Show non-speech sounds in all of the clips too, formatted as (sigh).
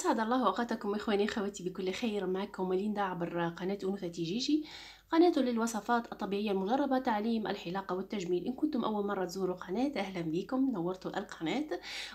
أسعد الله أوقاتكم إخواني أخواتي بكل خير معكم مليندا عبر قناة أنوثة جيجي قناة للوصفات الطبيعية المجربة تعليم الحلاقة والتجميل إن كنتم أول مرة تزوروا قناة أهلا بكم نورتوا القناة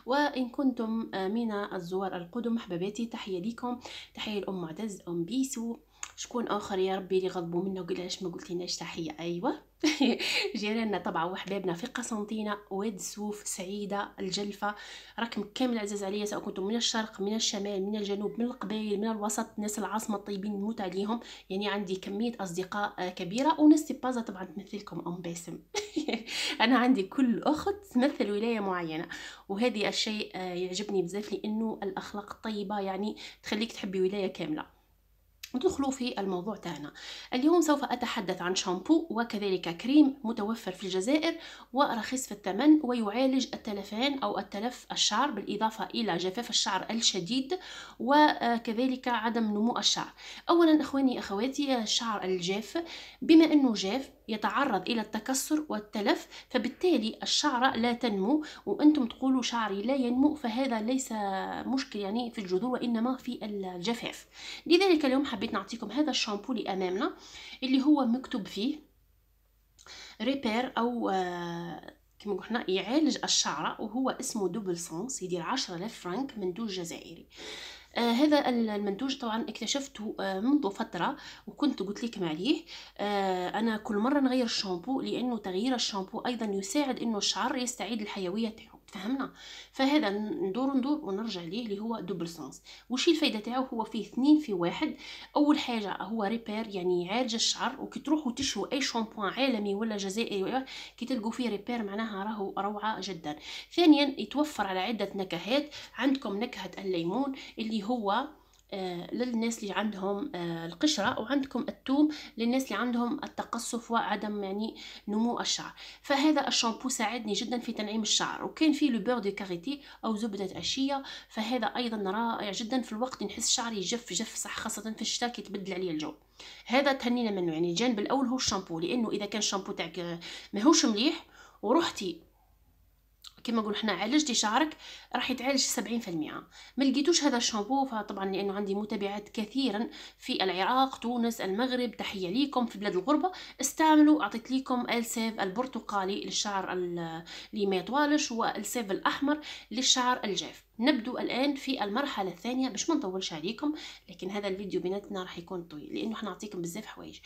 وإن كنتم من الزوار القدم حبيباتي تحية لكم تحية الأم معتز أم بيسو شكون آخر يا ربي اللي غضبوا منه وقال علاش ما قلتيناش تحية أيوه (laughs) جيراننا طبعا وحبابنا في قسنطينة واد سوف سعيدة الجلفة راكم كامل عزاز عليا سواء كنتم من الشرق من الشمال من الجنوب من القبائل من الوسط ناس العاصمة الطيبين نموت عليهم يعني عندي كمية أصدقاء آه، كبيرة وناس تبازا طبعا تمثلكم أم باسم (laughs) أنا عندي كل أخت تمثل ولاية معينة وهذه الشيء آه، يعجبني بزاف لأنه الأخلاق الطيبة يعني تخليك تحبي ولاية كاملة ندخلوا في الموضوع تاعنا اليوم سوف أتحدث عن شامبو وكذلك كريم متوفر في الجزائر ورخيص في الثمن ويعالج التلفان أو التلف الشعر بالإضافة إلى جفاف الشعر الشديد وكذلك عدم نمو الشعر أولا إخواني أخواتي الشعر الجاف بما أنه جاف يتعرض إلى التكسر والتلف فبالتالي الشعرة لا تنمو وأنتم تقولوا شعري لا ينمو فهذا ليس مشكل يعني في الجذور وإنما في الجفاف لذلك اليوم حبيت نعطيكم هذا الشامبو اللي أمامنا اللي هو مكتوب فيه ريبير أو آه، كما قلنا يعالج الشعرة وهو اسمه دوبل سونس يدير 10000 آلاف فرنك مندوج جزائري آه هذا المنتوج طبعا اكتشفته آه منذ فترة وكنت قلت لكم عليه آه أنا كل مرة نغير الشامبو لأنه تغيير الشامبو أيضا يساعد أنه الشعر يستعيد الحيوية تاعو فهمنا فهذا ندور ندور ونرجع ليه اللي هو دوبل سونس وش الفايده تاعو هو فيه اثنين في واحد اول حاجه هو ريبير يعني يعالج الشعر وكي تروحوا تشروا اي شامبوان عالمي ولا جزائري كي تلقوا فيه ريبير معناها راهو روعه جدا ثانيا يتوفر على عده نكهات عندكم نكهه الليمون اللي هو آه، للناس اللي عندهم آه، القشرة وعندكم التوم للناس اللي عندهم التقصف وعدم يعني نمو الشعر فهذا الشامبو ساعدني جدا في تنعيم الشعر وكان فيه لو بور دو كاريتي أو زبدة عشيه فهذا أيضا رائع جدا في الوقت نحس شعري جف جف صح خاصة في الشتاء كي تبدل عليه الجو هذا تهنينا منه يعني الجانب الأول هو الشامبو لأنه إذا كان الشامبو تاعك آه، ماهوش مليح ورحتي كما نقولوا حنا عالجتي شعرك راح يتعالج 70% ما لقيتوش هذا الشامبو فطبعا لانه عندي متابعات كثيرا في العراق تونس المغرب تحيه ليكم في بلاد الغربه استعملوا اعطيت لكم السيف البرتقالي للشعر اللي ما يطوالش والسيف الاحمر للشعر الجاف نبدو الان في المرحله الثانيه باش ما نطولش عليكم لكن هذا الفيديو بيناتنا راح يكون طويل لانه حنعطيكم بزاف حوايج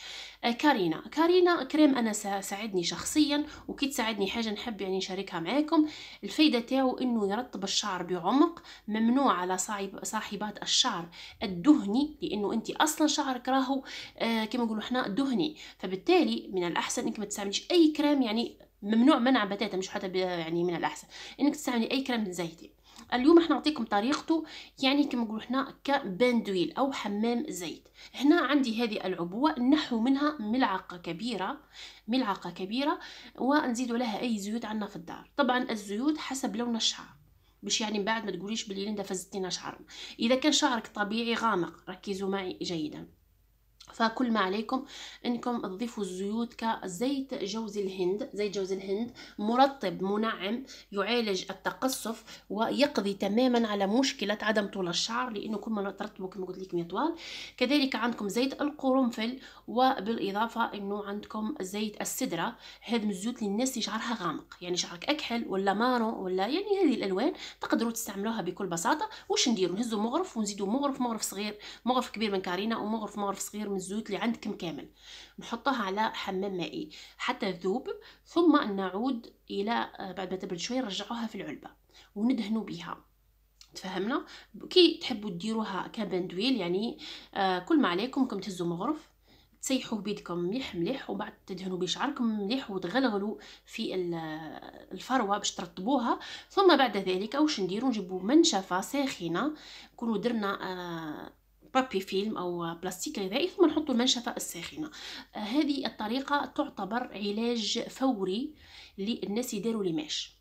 آه كارينا كارينا كريم انا ساعدني شخصيا وكي تساعدني حاجه نحب يعني نشاركها معاكم الفايده تاعو انه يرطب الشعر بعمق ممنوع على صاحب صاحبات الشعر الدهني لانه انت اصلا شعرك راهو آه كما نقولوا حنا دهني فبالتالي من الاحسن انك ما تستعمليش اي كريم يعني ممنوع منع بتاتا مش حتى يعني من الاحسن انك تستعملي اي كريم زيتي اليوم راح نعطيكم طريقته يعني كما نقولوا حنا كباندويل او حمام زيت هنا عندي هذه العبوه نحو منها ملعقه كبيره ملعقه كبيره ونزيدوا لها اي زيوت عندنا في الدار طبعا الزيوت حسب لون الشعر باش يعني من بعد ما تقوليش بلي ليندا فزتينا شعرنا اذا كان شعرك طبيعي غامق ركزوا معي جيدا فكل ما عليكم انكم تضيفوا الزيوت كزيت جوز الهند زيت جوز الهند مرطب منعم يعالج التقصف ويقضي تماما على مشكله عدم طول الشعر لانه كل ما ترطبوا كما قلت لكم يطول كذلك عندكم زيت القرنفل وبالاضافه انه عندكم زيت السدره هذا من الزيوت للناس اللي شعرها غامق يعني شعرك اكحل ولا مارو ولا يعني هذه الالوان تقدروا تستعملوها بكل بساطه واش نديروا نهزوا مغرف ونزيدوا مغرف مغرف صغير مغرف كبير من كارينا ومغرف مغرف صغير من الزيوت اللي عندكم كامل نحطها على حمام مائي حتى تذوب ثم نعود الى آه، بعد ما تبرد شويه نرجعوها في العلبه وندهنوا بها تفهمنا كي تحبوا ديروها كبندويل يعني آه كل ما عليكم كم تهزوا مغرف تسيحوا بيدكم مليح مليح وبعد تدهنوا بشعركم مليح وتغلغلوا في آه، الفروه باش ترطبوها ثم بعد ذلك واش نديروا نجيبوا منشفه ساخنه نكونوا درنا آه بابي فيلم او بلاستيك غذائي ثم نحط المنشفه الساخنه آه، هذه الطريقه تعتبر علاج فوري للناس يداروا لماش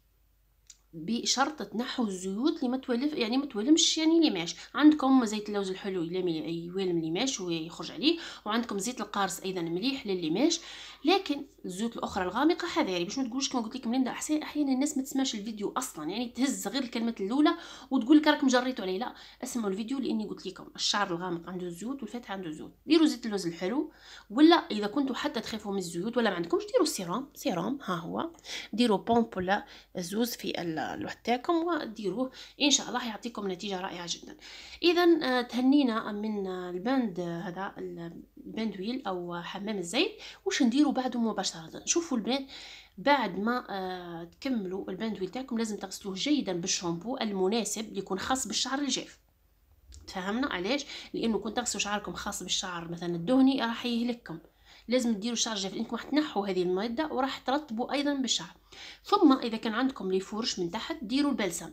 بشرط تنحو الزيوت اللي ما تولف يعني ما تولمش يعني ليماش عندكم زيت اللوز الحلو الا يولم ليماش ويخرج عليه وعندكم زيت القارص ايضا مليح ماش لكن الزيوت الاخرى الغامقه حذاري باش ما تقولش كما قلت لكم لندا احسن احيانا الناس ما تسمعش الفيديو اصلا يعني تهز غير الكلمات الاولى وتقول لك راك مجريتو عليه لا اسمعوا الفيديو لاني قلت لكم الشعر الغامق عنده الزيوت والفاتح عنده الزيوت ديروا زيت اللوز الحلو ولا اذا كنتوا حتى تخافوا من الزيوت ولا ما عندكمش ديروا سيروم سيروم ها هو ديروا بومبولا زوز في ال لوتاكم وديروه ان شاء الله يعطيكم نتيجه رائعه جدا اذا آه، تهنينا من آه، البند آه، هذا البندويل او حمام الزيت واش نديروا بعده مباشره شوفوا البنات بعد ما تكملوا البندويل تاعكم لازم تغسلوه جيدا بالشامبو المناسب اللي يكون خاص بالشعر الجاف تفهمنا علاش لانه كنت تغسلوا شعركم خاص بالشعر مثلا الدهني راح يهلككم لازم ديروا شارجه لانكم راح تنحوا هذه الماده وراح ترطبوا ايضا بالشعر ثم اذا كان عندكم لي فورش من تحت ديروا البلسم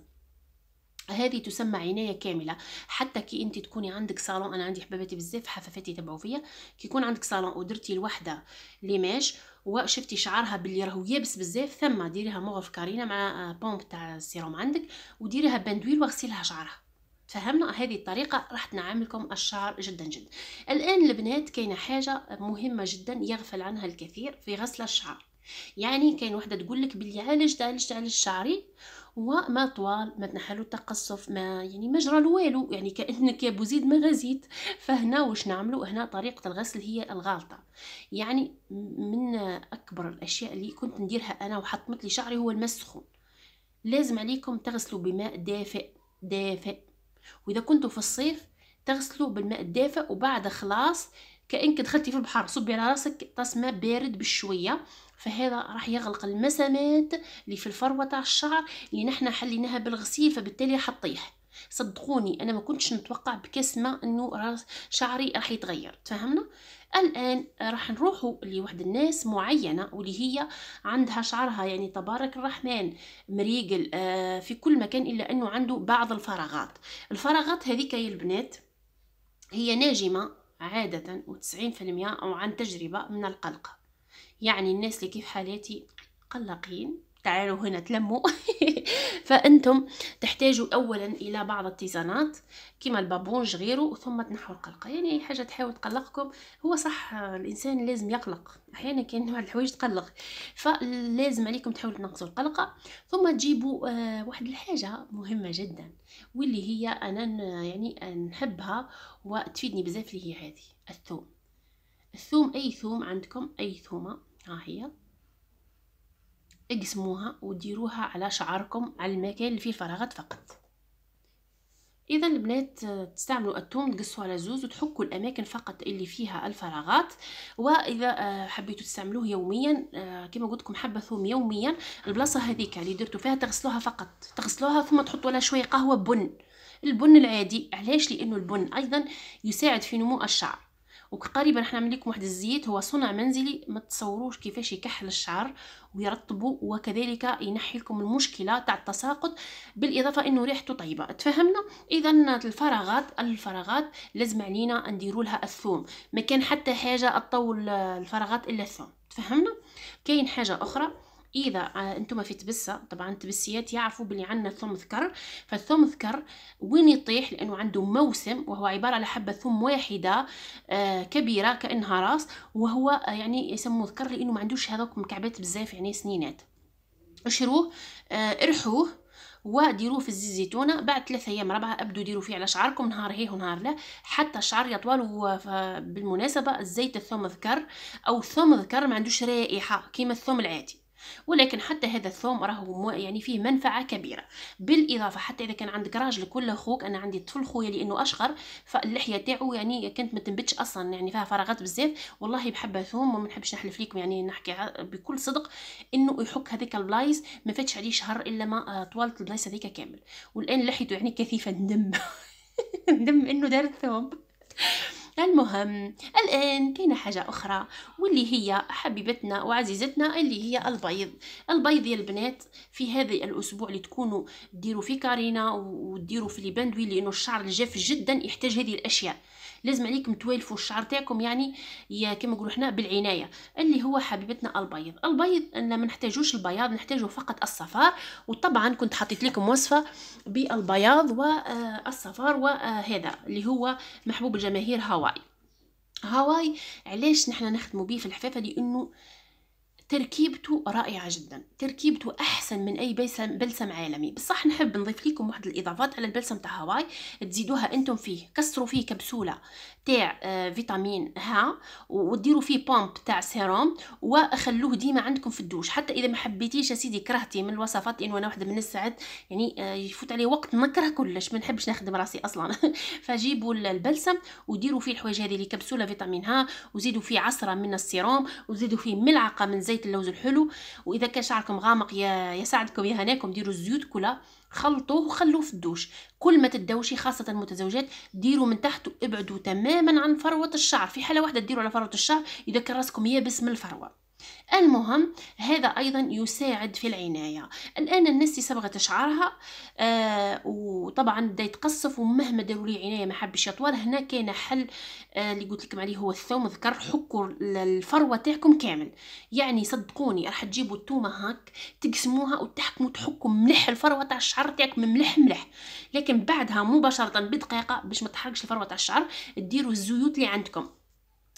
هذه تسمى عنايه كامله حتى كي انت تكوني عندك صالون انا عندي حباباتي بزاف حفافاتي تبعوا فيا كي يكون عندك صالون ودرتي الوحده ليماج وشفتي شعرها باللي راهو يابس بزاف ثم ديريها موف كارينا مع آه، بونك تاع السيروم عندك وديريها بندويل واغسلها شعرها فهمنا هذه الطريقة راح نعاملكم الشعر جدا جدا الآن البنات كاينة حاجة مهمة جدا يغفل عنها الكثير في غسل الشعر يعني كاين وحده تقول لك بلي عالج عالج عالج شعري وما طوال ما تنحلو التقصف ما يعني ما جرى والو يعني كانك يا بوزيد ما غزيت فهنا واش نعملو هنا طريقه الغسل هي الغالطه يعني من اكبر الاشياء اللي كنت نديرها انا وحطمت لي شعري هو المسخون السخون لازم عليكم تغسلوا بماء دافئ دافئ واذا كنتوا في الصيف تغسلوا بالماء الدافئ وبعد خلاص كانك دخلتي في البحر صبي على راسك طاس ماء بارد بالشويه فهذا راح يغلق المسامات اللي في الفروه تاع الشعر اللي نحنا حليناها بالغسيل فبالتالي حطيح صدقوني انا ما كنتش نتوقع بكاس ما انه راس شعري راح يتغير تفهمنا الآن راح نروحوا لواحد الناس معينة واللي هي عندها شعرها يعني تبارك الرحمن مريقل آه، في كل مكان إلا أنه عنده بعض الفراغات الفراغات هذيك يا البنات هي ناجمة عادة و في المية أو عن تجربة من القلق يعني الناس اللي كيف حالاتي قلقين تعالوا هنا تلموا (laughs) فانتم تحتاجوا اولا الى بعض التيزانات كما البابونج غيره ثم تنحوا القلقه يعني اي حاجه تحاول تقلقكم هو صح الانسان لازم يقلق احيانا كاين واحد الحوايج تقلق فلازم عليكم تحاولوا تنقصوا القلقه ثم تجيبوا آه واحد الحاجه مهمه جدا واللي هي انا يعني نحبها وتفيدني بزاف اللي هي هذه الثوم الثوم اي ثوم عندكم اي ثومه ها هي اقسموها وديروها على شعركم على المكان اللي فيه الفراغات فقط اذا البنات آه، تستعملوا الثوم تقصوا على زوز وتحكوا الاماكن فقط اللي فيها الفراغات واذا آه، حبيتوا تستعملوه يوميا آه، كما قلت لكم حبه ثوم يوميا البلاصه هذيك اللي درتوا فيها تغسلوها فقط تغسلوها ثم تحطوا لها شويه قهوه بن البن العادي علاش لانه البن ايضا يساعد في نمو الشعر وقريبا نعمل لكم واحد الزيت هو صنع منزلي ما تصوروش كيفاش يكحل الشعر ويرطبه وكذلك ينحي لكم المشكله تاع التساقط بالاضافه انه ريحته طيبه تفهمنا اذا الفراغات الفراغات لازم علينا نديروا لها الثوم ما كان حتى حاجه تطول الفراغات الا الثوم تفهمنا كاين حاجه اخرى اذا انتم في تبسه طبعا تبسيات يعرفوا بلي عندنا ثوم ذكر فالثوم ذكر وين يطيح لانه عنده موسم وهو عباره على حبه ثوم واحده آه، كبيره كانها راس وهو آه، يعني يسموه ذكر لانه ما عندوش هذوك مكعبات بزاف يعني سنينات اشروه آه، ارحوه وديروه في الزيت زيتونه بعد ثلاثة ايام ربعة ابدوا ديروا فيه على شعركم نهار هي ونهار لا حتى الشعر يطول بالمناسبه الزيت الثوم ذكر او الثوم ذكر ما عندوش رائحه كيما الثوم العادي ولكن حتى هذا الثوم راهو يعني فيه منفعه كبيره بالاضافه حتى اذا كان عندك راجل ولا خوك انا عندي طفل خويا لانه اشقر فاللحيه تاعو يعني كانت ما تنبتش اصلا يعني فيها فراغات بزاف والله بحبها ثوم وما نحبش نحلف لكم يعني نحكي بكل صدق انه يحك هذيك البلايص ما فاتش عليه شهر الا ما آه، طوالت البلايص هذيك كامل والان لحيته يعني كثيفه الدم الدم (laughs) انه دار الثوم المهم الآن كاين حاجة أخرى واللي هي حبيبتنا وعزيزتنا اللي هي البيض البيض يا البنات في هذا الأسبوع اللي تكونوا ديروا في كارينا وديروا في ليباندوي لأنه الشعر الجاف جدا يحتاج هذه الأشياء لازم عليكم توالفوا الشعر تاعكم يعني يا كما نقولوا حنا بالعنايه اللي هو حبيبتنا البيض البيض انا ما نحتاجوش البياض نحتاجه فقط الصفار وطبعا كنت حطيت لكم وصفه بالبياض والصفار وهذا اللي هو محبوب الجماهير هوا هاواي علاش نحنا نخدمو بيه في الحفافه لانه تركيبته رائعة جدا تركيبته أحسن من أي بلسم, بلسم عالمي بصح نحب نضيف لكم واحد الإضافات على البلسم تاع هاواي تزيدوها أنتم فيه كسروا فيه كبسولة تاع آه، فيتامين ها وديروا فيه بومب تاع سيروم وخلوه ديما عندكم في الدوش حتى إذا ما حبيتيش يا سيدي كرهتي من الوصفات لأنه أنا واحدة من السعد يعني آه، يفوت عليه وقت نكره كلش ما نحبش نخدم راسي أصلا (laughs) فجيبوا البلسم وديروا فيه الحوايج هذه اللي كبسولة فيتامين ها وزيدوا فيه عصرة من السيروم وزيدوا فيه ملعقة من زيت زيت اللوز الحلو واذا كان شعركم غامق يا يساعدكم يا هناكم ديروا الزيوت كلها خلطوه وخلوه في الدوش كل ما تدوشي خاصة المتزوجات ديروا من تحت وابعدوا تماما عن فروة الشعر في حالة واحدة ديروا على فروة الشعر إذا كان راسكم يابس من الفروة المهم هذا أيضا يساعد في العناية الآن الناس صبغت شعرها آه وطبعا بدا يتقصف ومهما داروا لي عناية ما حبش يطول هنا كان حل آه قلت لكم عليه هو الثوم ذكر حكوا الفروة تاعكم كامل يعني صدقوني راح تجيبوا التومة هاك تقسموها وتحكموا تحكوا ملح الفروة تاع الشعر تاعك ملح ملح لكن بعدها مباشرة بدقيقة باش ما تحرقش الفروة تاع الشعر ديروا الزيوت اللي عندكم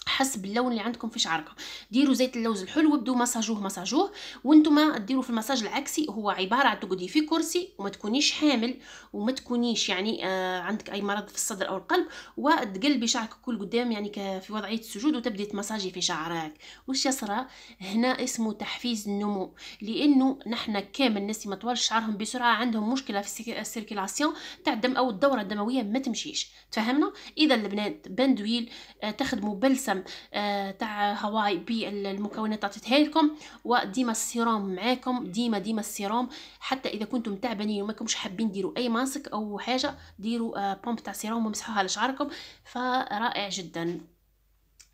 حسب اللون اللي عندكم في شعركم ديروا زيت اللوز الحلو وبدوا مساجوه مساجوه وانتم ديروا في المساج العكسي هو عباره عن تقعدي في كرسي وما تكونيش حامل وما تكونيش يعني آه عندك اي مرض في الصدر او القلب وتقلبي شعرك كل قدام يعني في وضعيه السجود وتبدي تمساجي في شعرك وش يصرى هنا اسمه تحفيز النمو لانه نحن كامل الناس ما طوال شعرهم بسرعه عندهم مشكله في السيركيلاسيون تاع الدم او الدوره الدمويه ما تمشيش تفهمنا اذا البنات بندويل آه تخدموا بلسم الدعم آه، تاع هواي بالمكونات عطيتها لكم وديما السيروم معاكم ديما ديما السيروم حتى اذا كنتم تعبانين وما كنتمش حابين ديروا اي ماسك او حاجه ديروا آه، بومب تاع سيروم ومسحوها على شعركم فرائع جدا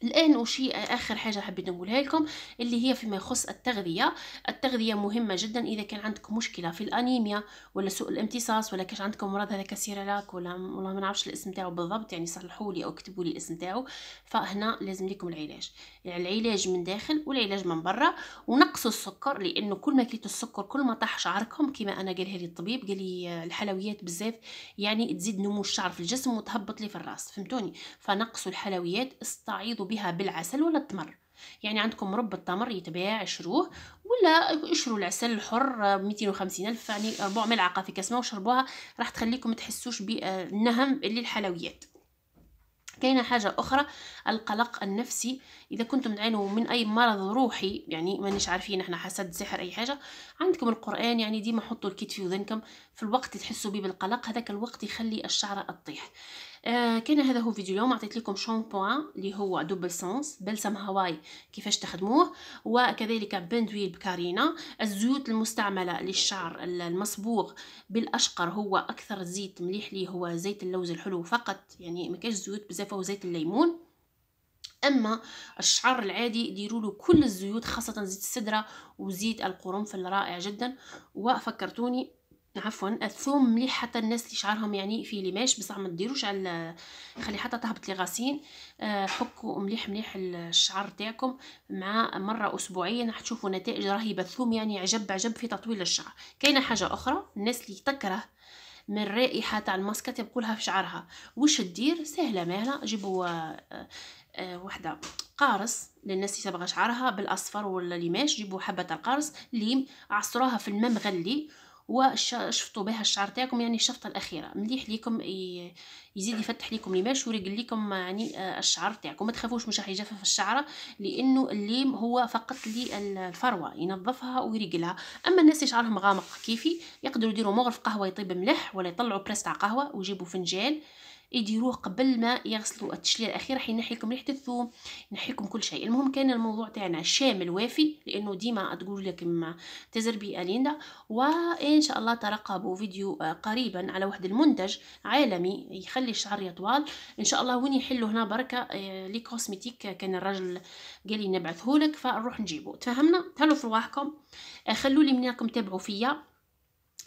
الآن وشي آخر حاجة حبيت نقولها لكم اللي هي فيما يخص التغذية التغذية مهمة جدا إذا كان عندك مشكلة في الأنيميا ولا سوء الامتصاص ولا كاش عندكم مرض هذاك سيرلاك ولا والله ما نعرفش الاسم تاعو بالضبط يعني صلحوا لي أو اكتبوا لي الاسم تاعو فهنا لازم لكم العلاج يعني العلاج من داخل والعلاج من برا ونقصوا السكر لأنه كل ما كليتوا السكر كل ما طاح شعركم كما أنا قالها لي الطبيب قال لي الحلويات بزاف يعني تزيد نمو الشعر في الجسم وتهبط لي في الراس فهمتوني فنقصوا الحلويات استعيضوا تربطوا بها بالعسل ولا التمر يعني عندكم مربى التمر يتباع اشروه ولا اشروا العسل الحر 250 الف يعني ربع ملعقه في كاس ماء وشربوها راح تخليكم تحسوش بالنهم آه، اللي الحلويات كاينه حاجه اخرى القلق النفسي اذا كنتم تعانوا من اي مرض روحي يعني مانيش عارفين احنا حسد سحر اي حاجه عندكم القران يعني ديما حطوا الكتف في وذنكم في الوقت تحسوا بيه بالقلق هذاك الوقت يخلي الشعره تطيح آه كان هذا هو فيديو اليوم عطيت لكم شامبوان اللي هو دوبل سونس بلسم هواي كيفاش تخدموه وكذلك بندويل بكارينا الزيوت المستعمله للشعر المصبوغ بالاشقر هو اكثر زيت مليح لي هو زيت اللوز الحلو فقط يعني ما كاش زيوت بزاف هو زيت الليمون اما الشعر العادي ديروا له كل الزيوت خاصه زيت السدره وزيت القرنفل رائع جدا وفكرتوني عفوا الثوم مليح حتى الناس اللي شعرهم يعني فيه لماش بصح ما ديروش على خلي حتى تهبط لي غاسين آه، حكوا مليح مليح الشعر تاعكم مع مره اسبوعيا راح تشوفوا نتائج رهيبه الثوم يعني عجب عجب في تطويل الشعر كاينه حاجه اخرى الناس اللي تكره من رائحة تاع الماسكة تبقولها في شعرها واش تدير سهله مهله جيبوا آه، آه، وحده قارص للناس اللي تبغى شعرها بالاصفر ولا ليماش جيبوا حبه القارص ليم عصروها في الماء مغلي وشفطوا بها الشعر تاعكم يعني الشفطه الاخيره مليح ليكم يزيد يفتح ليكم ليماش ويرقل ليكم يعني آه، الشعر تاعكم ما تخافوش مش راح يجفف الشعره لانه الليم هو فقط للفروه ينظفها ويرقلها اما الناس اللي شعرهم غامق كيفي يقدروا يديروا مغرف قهوه يطيب ملح ولا يطلعوا بريس تاع قهوه ويجيبوا فنجان يديروه قبل ما يغسلوا التشليه الاخير راح ينحي لكم ريحه الثوم ينحي لكم كل شيء المهم كان الموضوع تاعنا شامل وافي لانه ديما تقول لكم تزربي اليندا وان شاء الله ترقبوا فيديو آه، قريبا على واحد المنتج عالمي يخلي الشعر يطوال ان شاء الله وين يحلوا هنا بركه آه، لي كوزميتيك آه، كان الراجل قال لي نبعثه لك فنروح نجيبه تفهمنا تهلوا في رواحكم خلوا لي منكم تابعوا فيا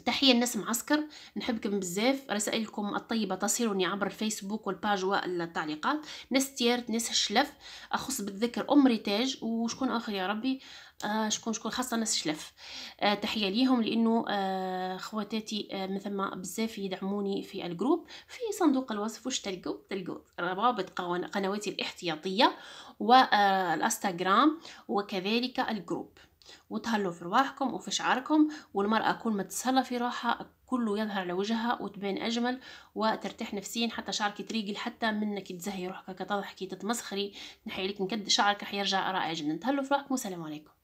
تحية الناس معسكر نحبكم بزاف رسائلكم الطيبة تصلني عبر الفيسبوك والباج والتعليقات ناس تيارت ناس الشلف أخص بالذكر أم ريتاج وشكون آخر يا ربي آه شكون شكون خاصة ناس الشلف آه تحية ليهم لأنه آه خواتاتي آه مثما بزاف يدعموني في الجروب في صندوق الوصف وش تلقوا تلقوا روابط قنواتي الاحتياطية والأستغرام آه، وكذلك الجروب وتهلوا في رواحكم وفي شعركم والمرأة كل ما تسهل في راحة كله يظهر على وجهها وتبان أجمل وترتاح نفسيا حتى شعرك تريقل حتى منك تزهي روحك تضحكي تتمسخري نحيلك نكد شعرك حيرجع رائع جدا تهلوا في رواحكم والسلام عليكم